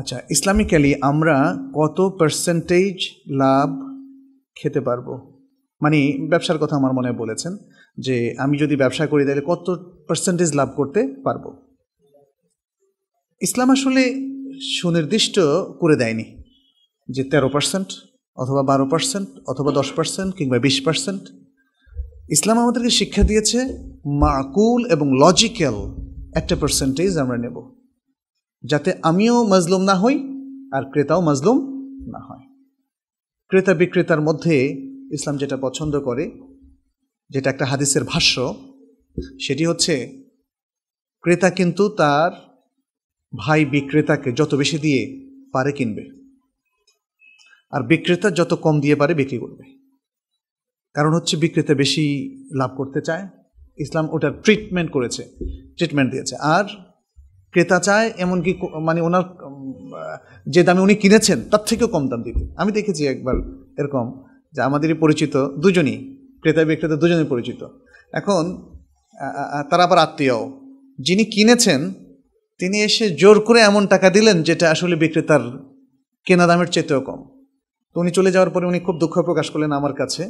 আচ্ছা ইসলামিক্যালি আমরা কত পার্সেন্টেজ লাভ খেতে পারবো মানে ব্যবসার কথা আমার মনে বলেছেন যে আমি যদি ব্যবসা করি তাহলে কত পার্সেন্টেজ লাভ করতে পারবো ইসলাম আসলে সুনির্দিষ্ট করে দেয়নি যে তেরো পার্সেন্ট অথবা বারো পার্সেন্ট অথবা দশ পার্সেন্ট কিংবা বিশ পার্সেন্ট ইসলাম আমাদেরকে শিক্ষা দিয়েছে মাকুল এবং লজিক্যাল একটা পার্সেন্টেজ আমরা নেব যাতে আমিও মজলুম না হই আর ক্রেতাও মজলুম না হয় ক্রেতা বিক্রেতার মধ্যে ইসলাম যেটা পছন্দ করে যেটা একটা হাদিসের ভাষ্য সেটি হচ্ছে ক্রেতা কিন্তু তার ভাই বিক্রেতাকে যত বেশি দিয়ে পারে কিনবে আর বিক্রেতা যত কম দিয়ে পারে বিক্রি করবে কারণ হচ্ছে বিক্রেতা বেশি লাভ করতে চায় ইসলাম ওটার ট্রিটমেন্ট করেছে ট্রিটমেন্ট দিয়েছে আর ক্রেতা চায় এমনকি মানে ওনার যে দামে উনি কিনেছেন তার থেকেও কম দাম দিতে আমি দেখেছি একবার এরকম যে আমাদেরই পরিচিত দুজনই ক্রেতা বিক্রেতা দুজনেই পরিচিত এখন তারা আবার আত্মীয় যিনি কিনেছেন তিনি এসে জোর করে এমন টাকা দিলেন যেটা আসলে বিক্রেতার কেনা দামের চেতেও কম তো উনি চলে যাওয়ার পরে উনি খুব দুঃখ প্রকাশ করলেন আমার কাছে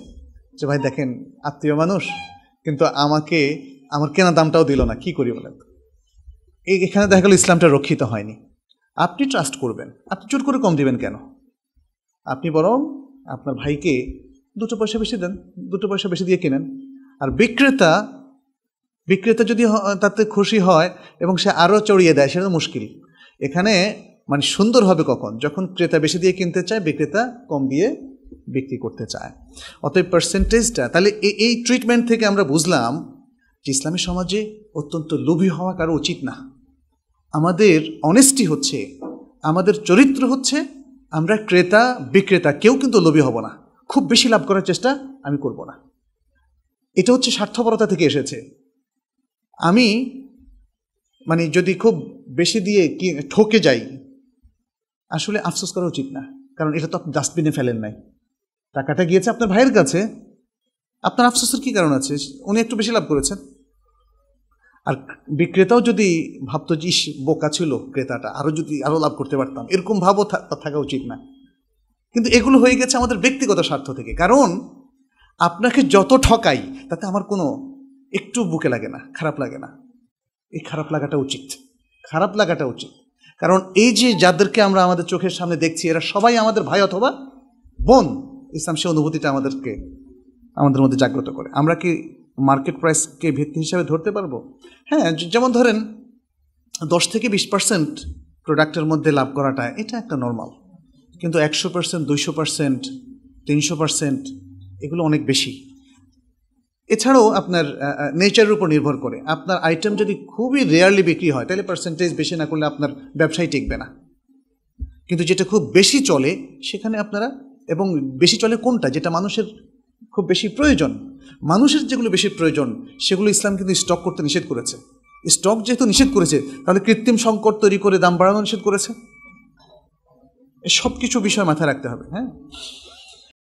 যে ভাই দেখেন আত্মীয় মানুষ কিন্তু আমাকে আমার কেনা দামটাও দিল না কি করি বলেন এখানে দেখা গেল ইসলামটা রক্ষিত হয়নি আপনি ট্রাস্ট করবেন আপনি চোট করে কম দিবেন কেন আপনি বরং আপনার ভাইকে দুটো পয়সা বেশি দেন দুটো পয়সা বেশি দিয়ে কেনেন আর বিক্রেতা বিক্রেতা যদি তাতে খুশি হয় এবং সে আরও চড়িয়ে দেয় সেটা মুশকিল এখানে মানে সুন্দর হবে কখন যখন ক্রেতা বেশি দিয়ে কিনতে চায় বিক্রেতা কম দিয়ে বিক্রি করতে চায় অতএব পার্সেন্টেজটা তাহলে এই ট্রিটমেন্ট থেকে আমরা বুঝলাম যে ইসলামী সমাজে অত্যন্ত লোভী হওয়া কারো উচিত না আমাদের অনেস্টি হচ্ছে আমাদের চরিত্র হচ্ছে আমরা ক্রেতা বিক্রেতা কেউ কিন্তু লোভী হব না খুব বেশি লাভ করার চেষ্টা আমি করব না এটা হচ্ছে স্বার্থপরতা থেকে এসেছে আমি মানে যদি খুব বেশি দিয়ে কি ঠকে যাই আসলে আফসোস করা উচিত না কারণ এটা তো আপনি ডাস্টবিনে ফেলেন নাই টাকাটা গিয়েছে আপনার ভাইয়ের কাছে আপনার আফসোসের কী কারণ আছে উনি একটু বেশি লাভ করেছেন আর বিক্রেতাও যদি ভাবতো যে ইস বোকা ছিল ক্রেতাটা আরও যদি আরও লাভ করতে পারতাম এরকম ভাবও থাকা উচিত না কিন্তু এগুলো হয়ে গেছে আমাদের ব্যক্তিগত স্বার্থ থেকে কারণ আপনাকে যত ঠকাই তাতে আমার কোনো একটু বুকে লাগে না খারাপ লাগে না এই খারাপ লাগাটা উচিত খারাপ লাগাটা উচিত কারণ এই যে যাদেরকে আমরা আমাদের চোখের সামনে দেখছি এরা সবাই আমাদের ভাই অথবা বোন ইসলাম সে অনুভূতিটা আমাদেরকে আমাদের মধ্যে জাগ্রত করে আমরা কি মার্কেট প্রাইসকে ভিত্তি হিসাবে ধরতে পারবো হ্যাঁ যেমন ধরেন দশ থেকে বিশ পার্সেন্ট প্রোডাক্টের মধ্যে লাভ করাটা এটা একটা নর্মাল কিন্তু একশো পার্সেন্ট দুইশো পার্সেন্ট তিনশো পার্সেন্ট এগুলো অনেক বেশি এছাড়াও আপনার নেচারের উপর নির্ভর করে আপনার আইটেম যদি খুবই রেয়ারলি বিক্রি হয় তাহলে পার্সেন্টেজ বেশি না করলে আপনার ব্যবসায় টিকবে না কিন্তু যেটা খুব বেশি চলে সেখানে আপনারা এবং বেশি চলে কোনটা যেটা মানুষের খুব বেশি প্রয়োজন মানুষের যেগুলো বেশি প্রয়োজন সেগুলো ইসলাম কিন্তু স্টক করতে নিষেধ করেছে স্টক যেহেতু নিষেধ করেছে তাহলে কৃত্রিম সংকট তৈরি করে দাম বাড়ানো নিষেধ করেছে সব কিছু বিষয় মাথায় রাখতে হবে হ্যাঁ